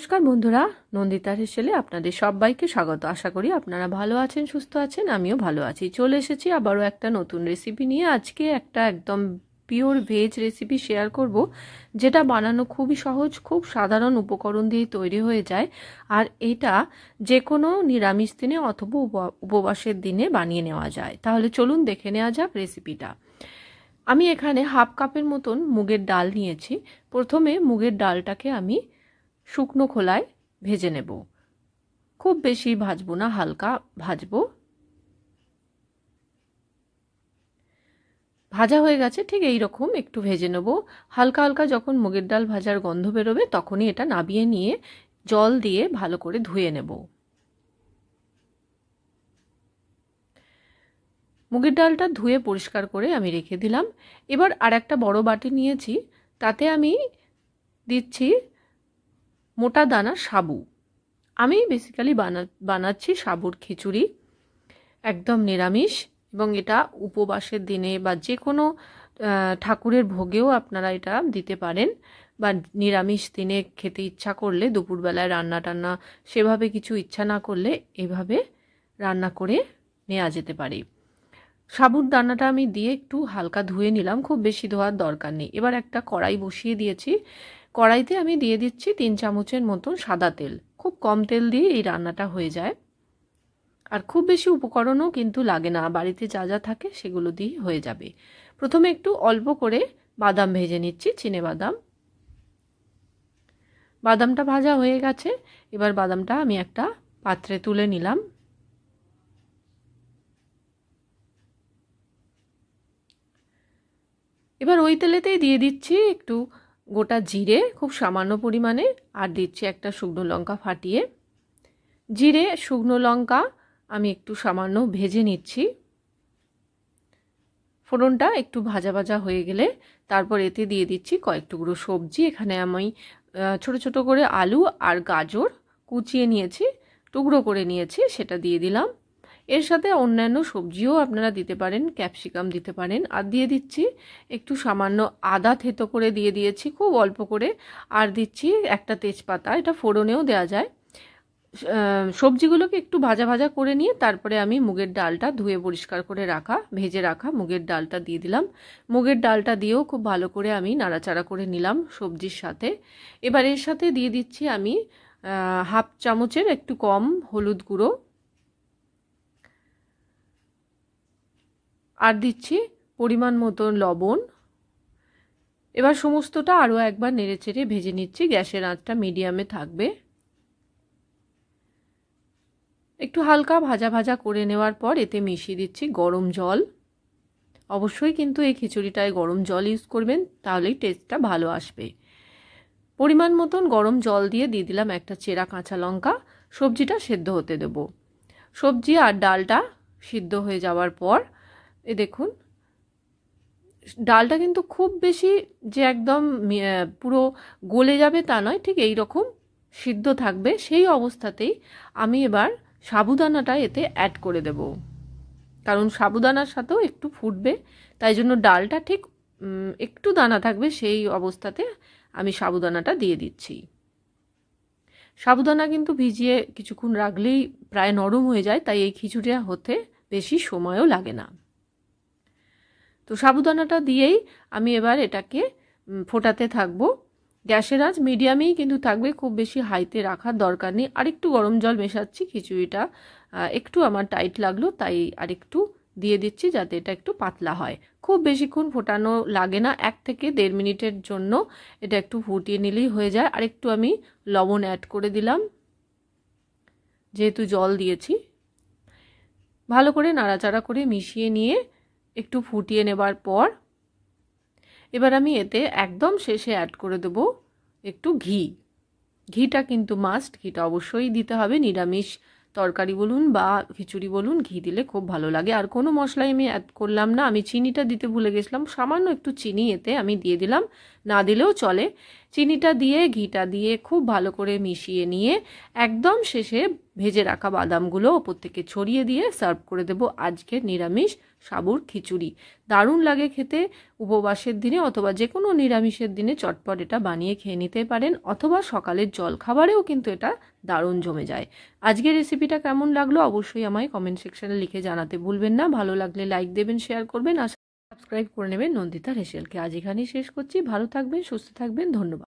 নমস্কার বন্ধুরা নন্দিতার হেসেলে আপনাদের সবাইকে স্বাগত আশা করি আপনারা ভালো আছেন সুস্থ আছেন আমিও ভালো আছি চলে এসেছি আবারও একটা নতুন রেসিপি নিয়ে আজকে একটা একদম পিওর ভেজ রেসিপি শেয়ার করব যেটা বানানো খুবই সহজ খুব সাধারণ উপকরণ দিয়ে তৈরি হয়ে যায় আর এটা যে কোনো নিরামিষ দিনে অথবা উপবাসের দিনে বানিয়ে নেওয়া যায় তাহলে চলুন দেখে নেওয়া যাক রেসিপিটা আমি এখানে হাফ কাপের মতন মুগের ডাল নিয়েছি প্রথমে মুগের ডালটাকে আমি শুকনো খোলায় ভেজে নেব খুব বেশি ভাজব না হালকা ভাজবো ভাজা হয়ে গেছে ঠিক এই রকম একটু ভেজে নেব হালকা হালকা যখন মুগের ডাল ভাজার গন্ধ বেরোবে তখনই এটা নাবিয়ে নিয়ে জল দিয়ে ভালো করে ধুয়ে নেব মুগের ডালটা ধুয়ে পরিষ্কার করে আমি রেখে দিলাম এবার আর একটা বড় বাটি নিয়েছি তাতে আমি দিচ্ছি মোটা দানা সাবু আমি বেসিক্যালি বানা বানাচ্ছি সাবুর খিচুড়ি একদম নিরামিষ এবং এটা উপবাসের দিনে বা যে কোনো ঠাকুরের ভোগেও আপনারা এটা দিতে পারেন বা নিরামিষ দিনে খেতে ইচ্ছা করলে দুপুরবেলায় রান্না টান্না সেভাবে কিছু ইচ্ছা না করলে এভাবে রান্না করে নেওয়া যেতে পারে সাবুর দানাটা আমি দিয়ে একটু হালকা ধুয়ে নিলাম খুব বেশি ধোয়ার দরকার নেই এবার একটা কড়াই বসিয়ে দিয়েছি কড়াইতে আমি দিয়ে দিচ্ছি তিন চামচের মতন সাদা তেল খুব কম তেল দিয়ে এই রান্নাটা হয়ে যায় আর খুব বেশি উপকরণও কিন্তু লাগে না বাড়িতে যা যা থাকে সেগুলো দিয়েই হয়ে যাবে প্রথমে একটু অল্প করে বাদাম ভেজে নিচ্ছি চিনে বাদাম বাদামটা ভাজা হয়ে গেছে এবার বাদামটা আমি একটা পাত্রে তুলে নিলাম এবার ওই তেলেতেই দিয়ে দিচ্ছি একটু গোটা জিরে খুব সামান্য পরিমাণে আর দিচ্ছি একটা শুকনো লঙ্কা ফাটিয়ে জিরে শুকনো লঙ্কা আমি একটু সামান্য ভেজে নিচ্ছি ফোড়নটা একটু ভাজা ভাজা হয়ে গেলে তারপর এতে দিয়ে দিচ্ছি কয়েক টুকরো সবজি এখানে আমি ছোট ছোট করে আলু আর গাজর কুচিয়ে নিয়েছি টুকরো করে নিয়েছি সেটা দিয়ে দিলাম এর সাথে অন্যান্য সবজিও আপনারা দিতে পারেন ক্যাপসিকাম দিতে পারেন আর দিয়ে দিচ্ছি একটু সামান্য আদা থেতো করে দিয়ে দিয়েছি খুব অল্প করে আর দিচ্ছি একটা তেজপাতা এটা ফোড়নেও দেওয়া যায় সবজিগুলোকে একটু ভাজা ভাজা করে নিয়ে তারপরে আমি মুগের ডালটা ধুয়ে পরিষ্কার করে রাখা ভেজে রাখা মুগের ডালটা দিয়ে দিলাম মুগের ডালটা দিয়েও খুব ভালো করে আমি নাড়াচাড়া করে নিলাম সবজির সাথে এবার এর সাথে দিয়ে দিচ্ছি আমি হাফ চামচের একটু কম হলুদ গুঁড়ো আর দিচ্ছি পরিমাণ মতন লবণ এবার সমস্তটা আরও একবার নেড়ে চেড়ে ভেজে নিচ্ছি গ্যাসের আঁচটা মিডিয়ামে থাকবে একটু হালকা ভাজা ভাজা করে নেওয়ার পর এতে মিশিয়ে দিচ্ছি গরম জল অবশ্যই কিন্তু এই খিচুড়িটায় গরম জল ইউজ করবেন তাহলেই টেস্টটা ভালো আসবে পরিমাণ মতন গরম জল দিয়ে দিয়ে দিলাম একটা চেরা কাঁচা লঙ্কা সবজিটা সেদ্ধ হতে দেব সবজি আর ডালটা সিদ্ধ হয়ে যাওয়ার পর এ দেখুন ডালটা কিন্তু খুব বেশি যে একদম পুরো গলে যাবে তা নয় ঠিক এই রকম সিদ্ধ থাকবে সেই অবস্থাতেই আমি এবার সাবুদানাটা এতে অ্যাড করে দেব কারণ সাবুদানার সাথেও একটু ফুটবে তাই জন্য ডালটা ঠিক একটু দানা থাকবে সেই অবস্থাতে আমি সাবুদানাটা দিয়ে দিচ্ছি সাবুদানা কিন্তু ভিজিয়ে কিছুক্ষণ রাখলেই প্রায় নরম হয়ে যায় তাই এই খিচুড়িয়া হতে বেশি সময়ও লাগে না তো সাবুদানাটা দিয়েই আমি এবার এটাকে ফোটাতে থাকবো গ্যাসের আঁচ মিডিয়ামেই কিন্তু থাকবে খুব বেশি হাইতে রাখার দরকার নেই আরেকটু গরম জল মেশাচ্ছি খিচুড়িটা একটু আমার টাইট লাগলো তাই আরেকটু দিয়ে দিচ্ছি যাতে এটা একটু পাতলা হয় খুব বেশিক্ষণ ফোটানো লাগে না এক থেকে দেড় মিনিটের জন্য এটা একটু ফুটিয়ে নিলেই হয়ে যায় আর একটু আমি লবণ অ্যাড করে দিলাম যেহেতু জল দিয়েছি ভালো করে নাড়াচাড়া করে মিশিয়ে নিয়ে একটু ফুটিয়ে নেবার পর এবার আমি এতে একদম শেষে অ্যাড করে দেব একটু ঘি ঘিটা কিন্তু মাস্ট ঘিটা অবশ্যই দিতে হবে নিরামিষ তরকারি বলুন বা খিচুড়ি বলুন ঘি দিলে খুব ভালো লাগে আর কোনো মশলাই আমি অ্যাড করলাম না আমি চিনিটা দিতে ভুলে গেছিলাম সামান্য একটু চিনি এতে আমি দিয়ে দিলাম না দিলেও চলে চিনিটা দিয়ে ঘিটা দিয়ে খুব ভালো করে মিশিয়ে নিয়ে একদম শেষে ভেজে রাখা বাদামগুলো ওপর থেকে ছড়িয়ে দিয়ে সার্ভ করে দেব আজকের নিরামিষ সাবুর খিচুড়ি দারুণ লাগে খেতে উপবাসের দিনে অথবা যে কোনো নিরামিষের দিনে চটপট এটা বানিয়ে খেয়ে নিতে পারেন অথবা সকালের জল খাবারেও কিন্তু এটা দারুণ জমে যায় আজকের রেসিপিটা কেমন লাগলো অবশ্যই আমায় কমেন্ট সেকশানে লিখে জানাতে ভুলবেন না ভালো লাগলে লাইক দেবেন শেয়ার করবেন আর সাবস্ক্রাইব করে নেবেন নন্দিতা রেশেলকে আজ এখানেই শেষ করছি ভালো থাকবেন সুস্থ থাকবেন ধন্যবাদ